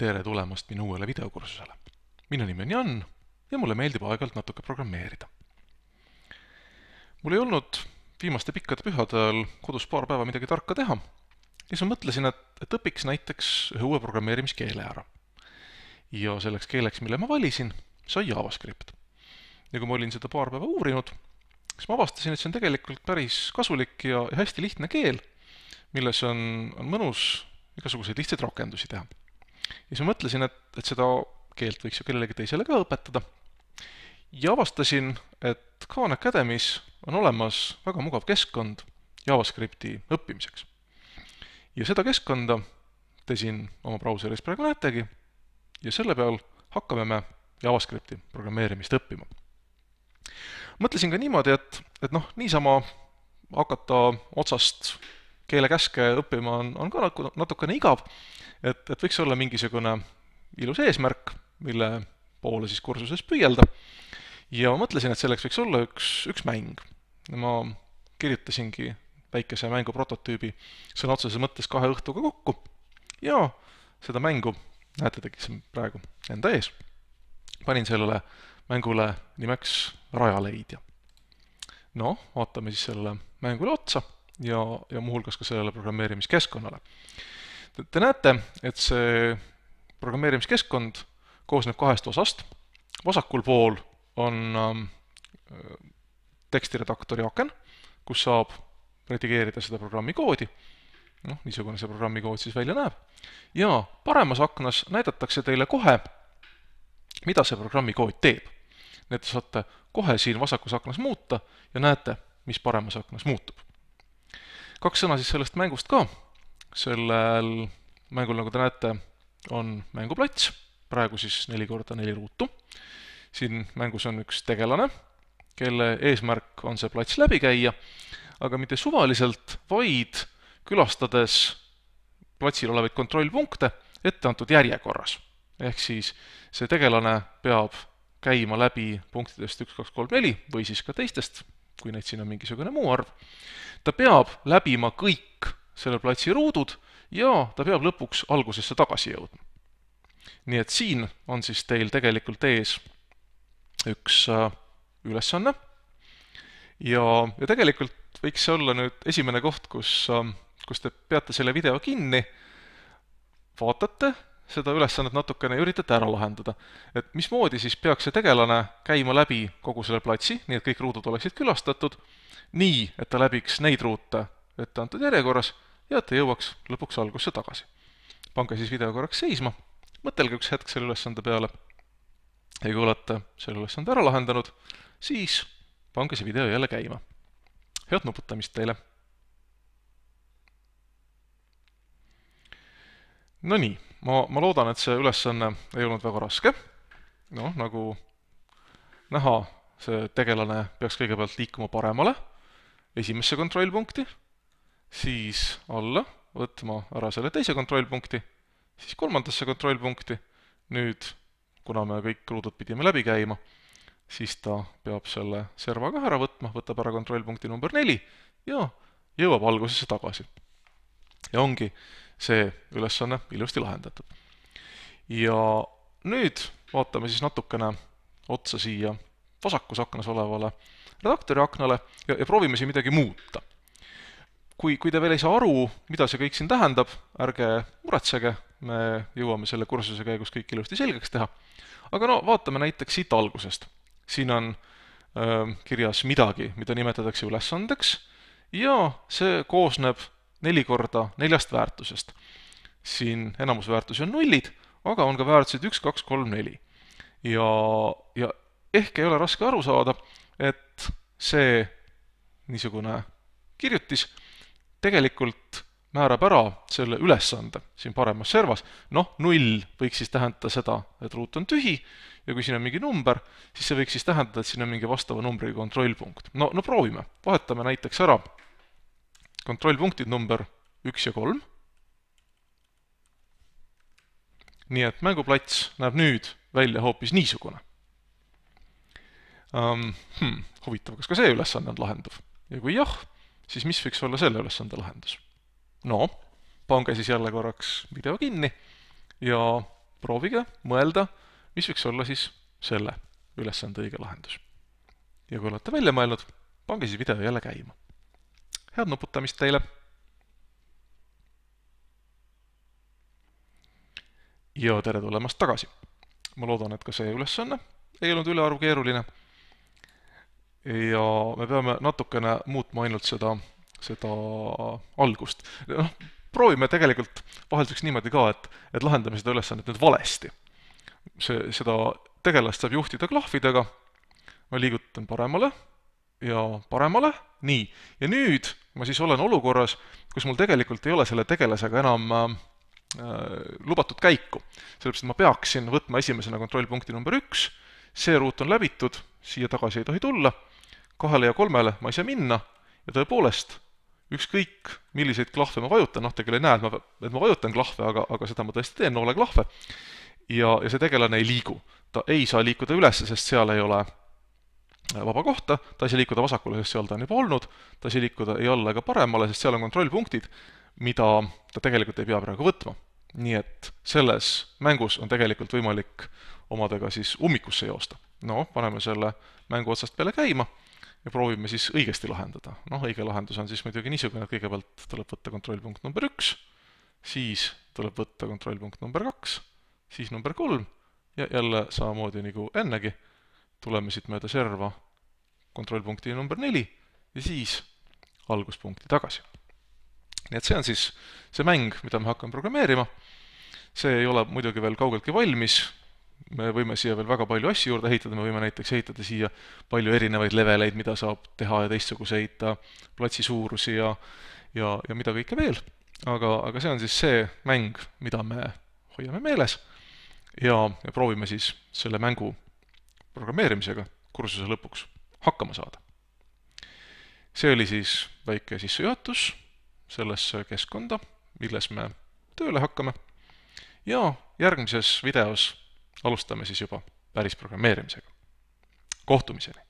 tere tulemast minu uuele videokursusele. minu nimi on Jan ja mulle meeldib aeg-ajalt natuke programmeerida. mul ei olnud viimaste pikkade pühade ajal kodus paar päeva midagi tarka teha, siis ma mõtlesin, et, et õpiks näiteks ühe uue programmeerimiskeele ära. ja selleks keeleks, mille ma valisin, sai JavaScript. ja kui ma olin seda paar päeva uurinud, siis ma avastasin, et see on tegelikult päris kasulik ja hästi lihtne keel, milles on, on mõnus igasuguseid lihtsaid rakendusi teha ja siis ma mõtlesin, et, et seda keelt võiks ju kellelegi teisele ka õpetada. ja avastasin, et Khan Academis on olemas väga mugav keskkond JavaScripti õppimiseks. ja seda keskkonda te siin oma brauseris praegu näetegi ja selle peal hakkame me JavaScripti programmeerimist õppima. mõtlesin ka niimoodi, et, et noh, niisama hakata otsast keelekäske õppima on, on ka nagu natukene igav et, et võiks olla mingisugune ilus eesmärk, mille poole siis kursuses püüelda, ja ma mõtlesin, et selleks võiks olla üks, üks mäng. ma kirjutasingi väikese mängu prototüübi sõna otseses mõttes kahe õhtuga kokku ja seda mängu näete, tegin praegu enda ees. panin sellele mängule nimeks Rajaleidja. noh, vaatame siis sellele mängule otsa ja, ja muuhulgas ka sellele programmeerimiskeskkonnale. Te näete, et see programmeerimiskeskkond koosneb kahest osast, vasakul pool on ähm, tekstiredaktori aken, kus saab redigeerida seda programmi koodi, noh, niisugune see programmi kood siis välja näeb, ja paremas aknas näidatakse teile kohe, mida see programmi kood teeb. nii et te saate kohe siin vasakus aknas muuta ja näete, mis paremas aknas muutub. kaks sõna siis sellest mängust ka sellel mängul, nagu te näete, on mänguplats, praegu siis neli korda neli ruutu. siin mängus on üks tegelane, kelle eesmärk on see plats läbi käia, aga mitte suvaliselt, vaid külastades platsil olevaid kontrollpunkte etteantud järjekorras. ehk siis see tegelane peab käima läbi punktidest üks, kaks, kolm, neli või siis ka teistest, kui neid siin on mingisugune muu arv, ta peab läbima kõik selle platsi ruudud ja ta peab lõpuks algusesse tagasi jõudma. nii et siin on siis teil tegelikult ees üks äh, ülesanne ja, ja tegelikult võiks see olla nüüd esimene koht, kus, äh, kus te peate selle video kinni, vaatate seda ülesannet natukene ja üritate ära lahendada. et mismoodi siis peaks see tegelane käima läbi kogu selle platsi, nii et kõik ruudud oleksid külastatud, nii, et ta läbiks neid ruute etteantud järjekorras ja et ta jõuaks lõpuks algusse tagasi. pange siis video korraks seisma, mõtelge üks hetk selle ülesande peale ja kui olete selle ülesande ära lahendanud, siis pange see video jälle käima. head nuputamist teile! Nonii, ma, ma loodan, et see ülesanne ei olnud väga raske. noh, nagu näha, see tegelane peaks kõigepealt liikuma paremale, esimesse kontrollpunkti siis alla, võtma ära selle teise kontrollpunkti, siis kolmandasse kontrollpunkti, nüüd kuna me kõik ruudud pidime läbi käima, siis ta peab selle serva ka ära võtma, võtab ära kontrollpunkti number neli ja jõuab algusesse tagasi. ja ongi see ülesanne ilusti lahendatud. ja nüüd vaatame siis natukene otsa siia vasakus aknas olevale redaktori aknale ja, ja proovime siin midagi muuta kui, kui te veel ei saa aru, mida see kõik siin tähendab, ärge muretsege, me jõuame selle kursuse käigus kõik ilusti selgeks teha. aga no vaatame näiteks siit algusest. siin on öö, kirjas midagi, mida nimetatakse ülesandeks ja see koosneb neli korda neljast väärtusest. siin enamus väärtusi on nullid, aga on ka väärtused üks, kaks, kolm, neli. ja, ja ehk ei ole raske aru saada, et see niisugune kirjutis tegelikult määrab ära selle ülesande siin paremas servas, noh, null võiks siis tähendada seda, et ruut on tühi ja kui siin on mingi number, siis see võiks siis tähendada, et siin on mingi vastava numbriga kontrollpunkt. no, no proovime, vahetame näiteks ära kontrollpunktid number üks ja kolm. nii et mänguplats näeb nüüd välja hoopis niisugune um,. Hmm, huvitav, kas ka see ülesanne on lahendav? ja kui jah, siis mis võiks olla selle ülesande lahendus? no, pange siis jälle korraks video kinni ja proovige mõelda, mis võiks olla siis selle ülesande õige lahendus. ja kui olete välja mõelnud, pange siis video jälle käima. head nuputamist teile! ja tere tulemast tagasi! ma loodan, et ka see ülesanne ei olnud ülearu keeruline ja me peame natukene muutma ainult seda, seda algust. noh, proovime tegelikult vahelduseks niimoodi ka, et, et lahendame seda ülesannet nüüd valesti. see, seda tegelast saab juhtida klahvidega, ma liigutan paremale ja paremale, nii. ja nüüd ma siis olen olukorras, kus mul tegelikult ei ole selle tegelasega enam äh, lubatud käiku. sellepärast, et ma peaksin võtma esimesena kontrollpunkti number üks, see ruut on läbitud, siia tagasi ei tohi tulla kahele ja kolmele ma ei saa minna ja tõepoolest, ükskõik, milliseid klahve ma vajutan, noh, te küll ei näe, et ma, et ma vajutan klahve, aga, aga seda ma tõesti teen, nooleklahve, ja, ja see tegelane ei liigu. ta ei saa liikuda üles, sest seal ei ole äh, vaba kohta, ta ei saa liikuda vasakule, sest seal ta on juba olnud, ta ei saa liikuda ei alla ega paremale, sest seal on kontrollpunktid, mida ta tegelikult ei pea praegu võtma. nii et selles mängus on tegelikult võimalik omadega siis ummikusse joosta. no paneme selle mängu otsast peale käima ja proovime siis õigesti lahendada. noh, õige lahendus on siis muidugi niisugune, et kõigepealt tuleb võtta kontrollpunkt number üks, siis tuleb võtta kontrollpunkt number kaks, siis number kolm ja jälle samamoodi nagu ennegi, tuleme siit mööda serva kontrollpunkti number neli ja siis alguspunkti tagasi. nii et see on siis see mäng, mida me hakkame programmeerima, see ei ole muidugi veel kaugeltki valmis, me võime siia veel väga palju asju juurde ehitada, me võime näiteks ehitada siia palju erinevaid leveleid, mida saab teha ja teistsuguseid platsi suurusi ja ja, ja mida kõike veel. aga, aga see on siis see mäng, mida me hoiame meeles ja, ja proovime siis selle mängu programmeerimisega kursuse lõpuks hakkama saada. see oli siis väike sissejuhatus sellesse keskkonda, milles me tööle hakkame ja järgmises videos alustame siis juba päris programmeerimisega. kohtumiseni!